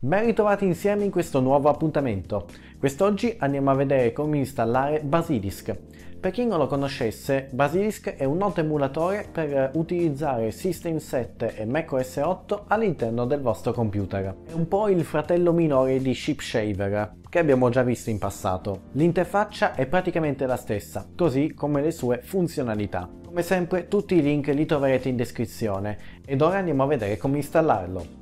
Ben ritrovati insieme in questo nuovo appuntamento. Quest'oggi andiamo a vedere come installare Basilisk. Per chi non lo conoscesse, Basilisk è un noto emulatore per utilizzare System 7 e macOS 8 all'interno del vostro computer. È un po' il fratello minore di Shipshaver, che abbiamo già visto in passato. L'interfaccia è praticamente la stessa, così come le sue funzionalità. Come sempre tutti i link li troverete in descrizione ed ora andiamo a vedere come installarlo.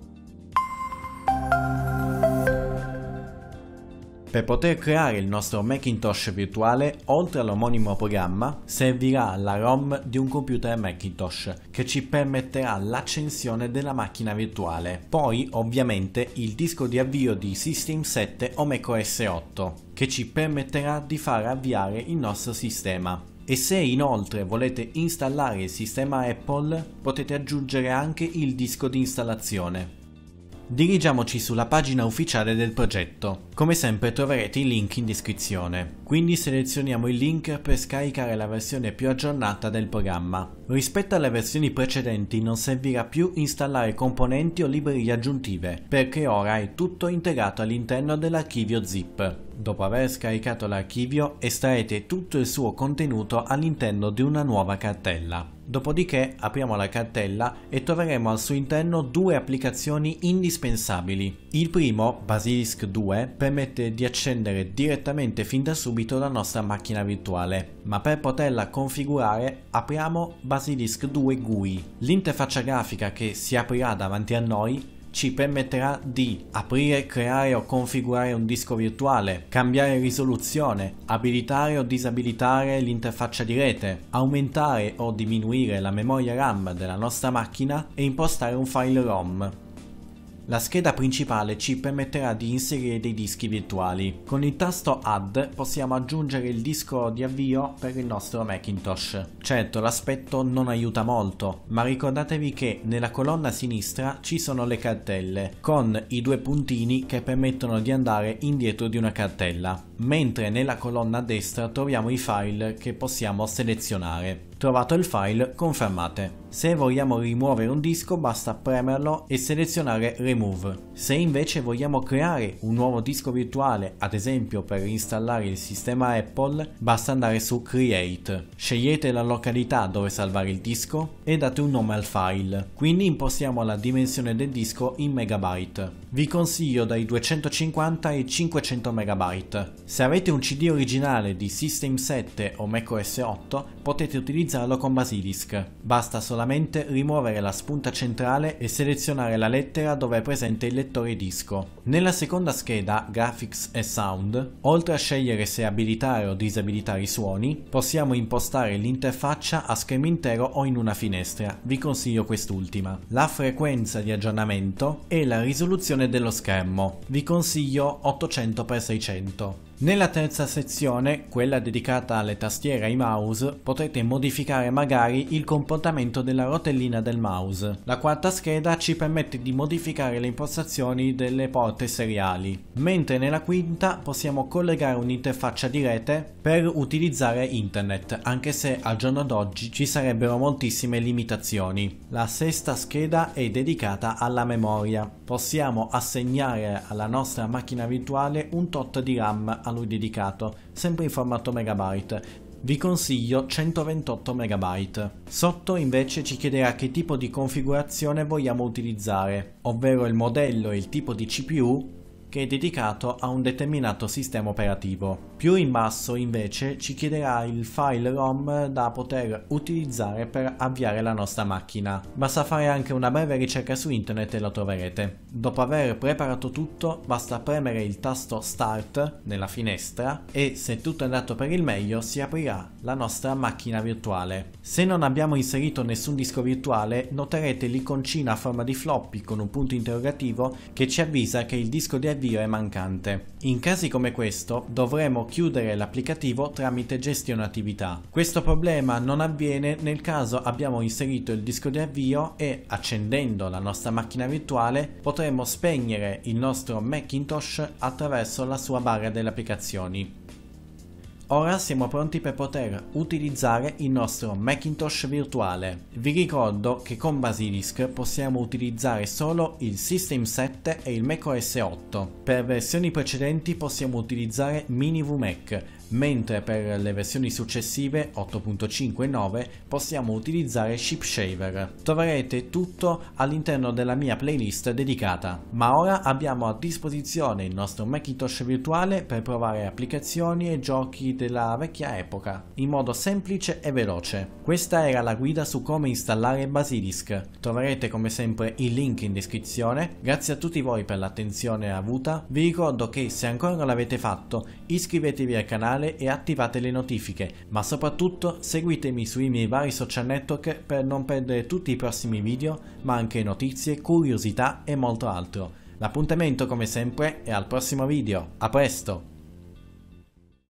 Per poter creare il nostro Macintosh virtuale, oltre all'omonimo programma, servirà la ROM di un computer Macintosh, che ci permetterà l'accensione della macchina virtuale. Poi, ovviamente, il disco di avvio di System 7 o macOS 8, che ci permetterà di far avviare il nostro sistema. E se inoltre volete installare il sistema Apple, potete aggiungere anche il disco di installazione dirigiamoci sulla pagina ufficiale del progetto. Come sempre troverete i link in descrizione. Quindi selezioniamo il link per scaricare la versione più aggiornata del programma. Rispetto alle versioni precedenti non servirà più installare componenti o librerie aggiuntive, perché ora è tutto integrato all'interno dell'archivio zip dopo aver scaricato l'archivio estraete tutto il suo contenuto all'interno di una nuova cartella. Dopodiché apriamo la cartella e troveremo al suo interno due applicazioni indispensabili. Il primo, Basilisk 2, permette di accendere direttamente fin da subito la nostra macchina virtuale, ma per poterla configurare apriamo Basilisk 2 GUI. L'interfaccia grafica che si aprirà davanti a noi ci permetterà di aprire, creare o configurare un disco virtuale, cambiare risoluzione, abilitare o disabilitare l'interfaccia di rete, aumentare o diminuire la memoria RAM della nostra macchina e impostare un file ROM. La scheda principale ci permetterà di inserire dei dischi virtuali. Con il tasto Add possiamo aggiungere il disco di avvio per il nostro Macintosh. Certo l'aspetto non aiuta molto, ma ricordatevi che nella colonna sinistra ci sono le cartelle, con i due puntini che permettono di andare indietro di una cartella, mentre nella colonna destra troviamo i file che possiamo selezionare. Trovato il file, confermate. Se vogliamo rimuovere un disco basta premerlo e selezionare Remove. Se invece vogliamo creare un nuovo disco virtuale, ad esempio per installare il sistema Apple, basta andare su Create. Scegliete la località dove salvare il disco e date un nome al file. Quindi impostiamo la dimensione del disco in megabyte. Vi consiglio dai 250 ai 500 megabyte. Se avete un CD originale di System 7 o macOS 8 potete utilizzare utilizzarlo con Basilisk. Basta solamente rimuovere la spunta centrale e selezionare la lettera dove è presente il lettore disco. Nella seconda scheda, Graphics e Sound, oltre a scegliere se abilitare o disabilitare i suoni, possiamo impostare l'interfaccia a schermo intero o in una finestra, vi consiglio quest'ultima. La frequenza di aggiornamento e la risoluzione dello schermo, vi consiglio 800x600. Nella terza sezione, quella dedicata alle tastiere e ai mouse, potrete modificare magari il comportamento della rotellina del mouse. La quarta scheda ci permette di modificare le impostazioni delle porte seriali, mentre nella quinta possiamo collegare un'interfaccia di rete per utilizzare internet, anche se al giorno d'oggi ci sarebbero moltissime limitazioni. La sesta scheda è dedicata alla memoria. Possiamo assegnare alla nostra macchina virtuale un tot di RAM a lui dedicato, sempre in formato megabyte, vi consiglio 128 MB. Sotto invece ci chiederà che tipo di configurazione vogliamo utilizzare, ovvero il modello e il tipo di CPU che è dedicato a un determinato sistema operativo. Più in basso invece ci chiederà il file ROM da poter utilizzare per avviare la nostra macchina. Basta fare anche una breve ricerca su internet e lo troverete. Dopo aver preparato tutto basta premere il tasto Start nella finestra e se tutto è andato per il meglio si aprirà la nostra macchina virtuale. Se non abbiamo inserito nessun disco virtuale noterete l'iconcina a forma di floppy con un punto interrogativo che ci avvisa che il disco di l'avvio è mancante. In casi come questo dovremo chiudere l'applicativo tramite gestione attività. Questo problema non avviene nel caso abbiamo inserito il disco di avvio e accendendo la nostra macchina virtuale potremo spegnere il nostro Macintosh attraverso la sua barra delle applicazioni. Ora siamo pronti per poter utilizzare il nostro Macintosh virtuale. Vi ricordo che con Basilisk possiamo utilizzare solo il System 7 e il macOS 8. Per versioni precedenti possiamo utilizzare Mini VMac, mentre per le versioni successive 8.5 e 9 possiamo utilizzare Ship Shaver. Troverete tutto all'interno della mia playlist dedicata. Ma ora abbiamo a disposizione il nostro Macintosh virtuale per provare applicazioni e giochi della vecchia epoca, in modo semplice e veloce. Questa era la guida su come installare Basilisk. Troverete come sempre il link in descrizione. Grazie a tutti voi per l'attenzione avuta. Vi ricordo che se ancora non l'avete fatto, iscrivetevi al canale canale e attivate le notifiche, ma soprattutto seguitemi sui miei vari social network per non perdere tutti i prossimi video, ma anche notizie, curiosità e molto altro. L'appuntamento come sempre è al prossimo video, a presto!